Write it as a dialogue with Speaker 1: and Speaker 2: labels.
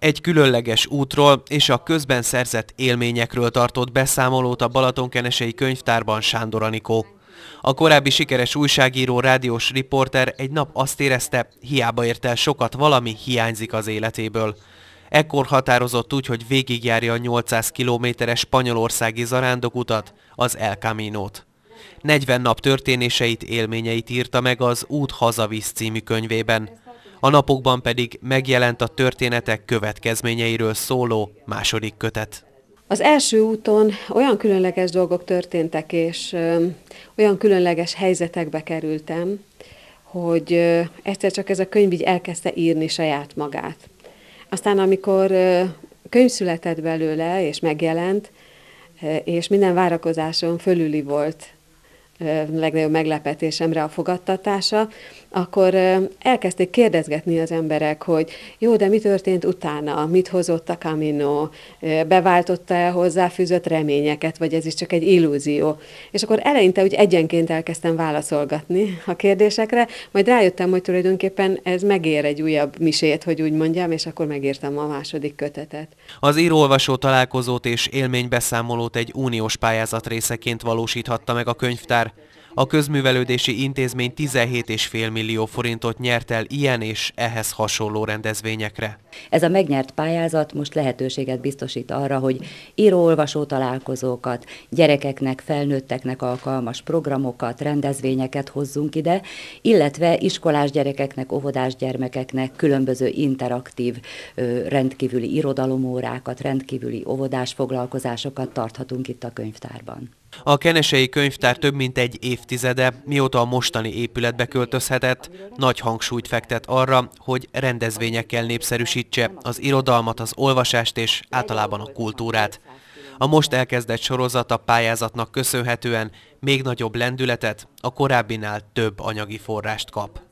Speaker 1: Egy különleges útról és a közben szerzett élményekről tartott beszámolót a Balatonkenesei könyvtárban Sándor Anikó. A korábbi sikeres újságíró, rádiós riporter egy nap azt érezte, hiába ért el sokat, valami hiányzik az életéből. Ekkor határozott úgy, hogy végigjárja a 800 kilométeres spanyolországi zarándokutat, az El Camino-t. 40 nap történéseit, élményeit írta meg az Út hazavisz című könyvében a napokban pedig megjelent a történetek következményeiről szóló második kötet.
Speaker 2: Az első úton olyan különleges dolgok történtek, és olyan különleges helyzetekbe kerültem, hogy egyszer csak ez a könyv így elkezdte írni saját magát. Aztán, amikor könyv született belőle, és megjelent, és minden várakozáson fölüli volt legnagyobb meglepetésemre a fogadtatása, akkor elkezdték kérdezgetni az emberek, hogy jó, de mi történt utána, mit hozott a Camino, beváltotta-e hozzáfűzött reményeket, vagy ez is csak egy illúzió. És akkor eleinte úgy egyenként elkezdtem válaszolgatni a kérdésekre, majd rájöttem, hogy tulajdonképpen ez megér egy újabb misét, hogy úgy mondjam, és akkor megírtam a második kötetet.
Speaker 1: Az íróolvasó találkozót és élménybeszámolót egy uniós pályázat részeként valósíthatta meg a könyvtár, a közművelődési intézmény 17,5 millió forintot nyert el ilyen és ehhez hasonló rendezvényekre.
Speaker 3: Ez a megnyert pályázat most lehetőséget biztosít arra, hogy író-olvasó találkozókat, gyerekeknek, felnőtteknek alkalmas programokat, rendezvényeket hozzunk ide, illetve iskolás gyerekeknek, óvodás gyermekeknek különböző interaktív, rendkívüli irodalomórákat, rendkívüli óvodás foglalkozásokat tarthatunk itt a könyvtárban.
Speaker 1: A Kenesei Könyvtár több mint egy évtizede, mióta a mostani épületbe költözhetett, nagy hangsúlyt fektet arra, hogy rendezvényekkel népszerűsítse az irodalmat, az olvasást és általában a kultúrát. A most elkezdett sorozat a pályázatnak köszönhetően még nagyobb lendületet, a korábbinál több anyagi forrást kap.